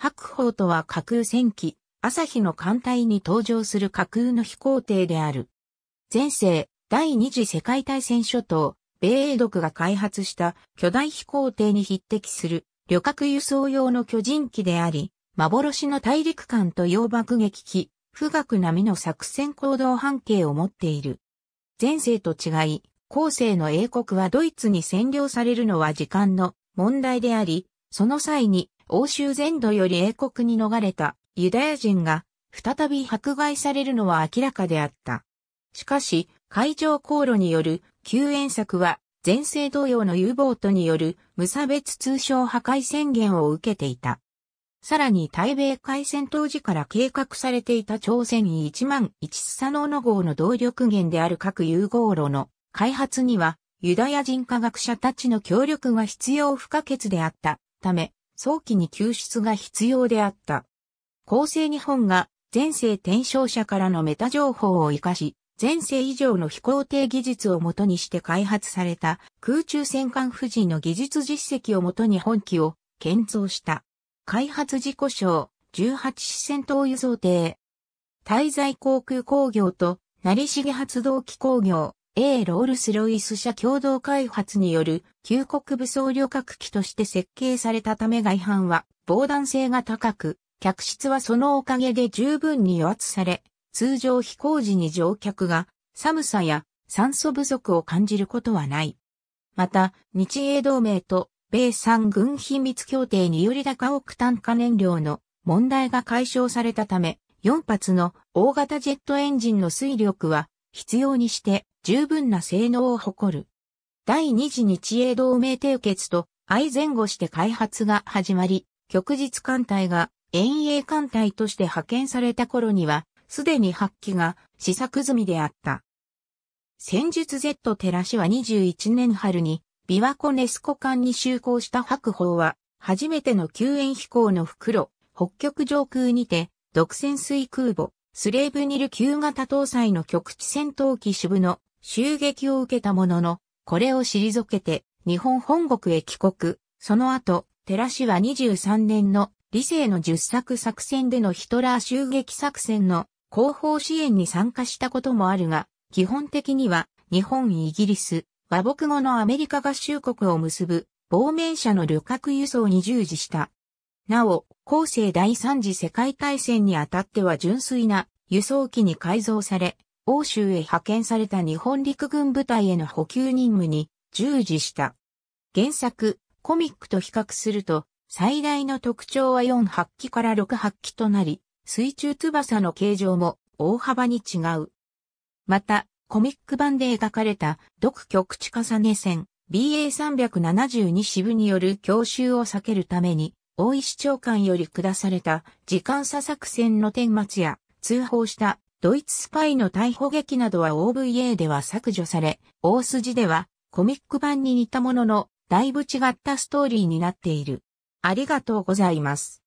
白鵬とは架空戦記、朝日の艦隊に登場する架空の飛行艇である。前世、第二次世界大戦初頭、米英独が開発した巨大飛行艇に匹敵する旅客輸送用の巨人機であり、幻の大陸艦と洋爆撃機、富岳並みの作戦行動半径を持っている。前世と違い、後世の英国はドイツに占領されるのは時間の問題であり、その際に欧州全土より英国に逃れたユダヤ人が再び迫害されるのは明らかであった。しかし、海上航路による救援策は全世同様の U ボートによる無差別通商破壊宣言を受けていた。さらに対米海戦当時から計画されていた朝鮮1万1スサノーノ号の動力源である核融合炉の開発にはユダヤ人科学者たちの協力が必要不可欠であったため、早期に救出が必要であった。厚生日本が前世転生者からのメタ情報を活かし、前世以上の飛行艇技術をもとにして開発された空中戦艦富士の技術実績をもとに本機を建造した。開発事故賞18支戦闘輸送艇。滞在航空工業と成重発動機工業、A ロールスロイス社共同開発による旧国武装旅客機として設計されたため外反は防弾性が高く、客室はそのおかげで十分に与圧され、通常飛行時に乗客が寒さや酸素不足を感じることはない。また、日英同盟と米産軍秘密協定により高億単価燃料の問題が解消されたため、4発の大型ジェットエンジンの推力は必要にして十分な性能を誇る。第二次日英同盟締結と相前後して開発が始まり、旭日艦隊が遠泳艦隊として派遣された頃には、すでに発揮が試作済みであった。戦術 Z 照らしは21年春に、琵琶湖ネスコ艦に就航した白鵬は、初めての救援飛行の袋、北極上空にて、独占水空母、スレーブニル旧型搭載の極地戦闘機主部の襲撃を受けたものの、これを退けて日本本国へ帰国。その後、寺氏は23年の理性の十作作戦でのヒトラー襲撃作戦の後方支援に参加したこともあるが、基本的には日本、イギリス、和睦後のアメリカ合衆国を結ぶ亡命者の旅客輸送に従事した。なお、後世第三次世界大戦にあたっては純粋な輸送機に改造され、欧州へ派遣された日本陸軍部隊への補給任務に従事した。原作、コミックと比較すると、最大の特徴は4発揮から6発揮となり、水中翼の形状も大幅に違う。また、コミック版で描かれた、独極地重ね線、BA372 支部による強襲を避けるために、大石長官より下された時間差作戦の顛末や、通報したドイツスパイの逮捕劇などは OVA では削除され、大筋ではコミック版に似たものの、だいぶ違ったストーリーになっている。ありがとうございます。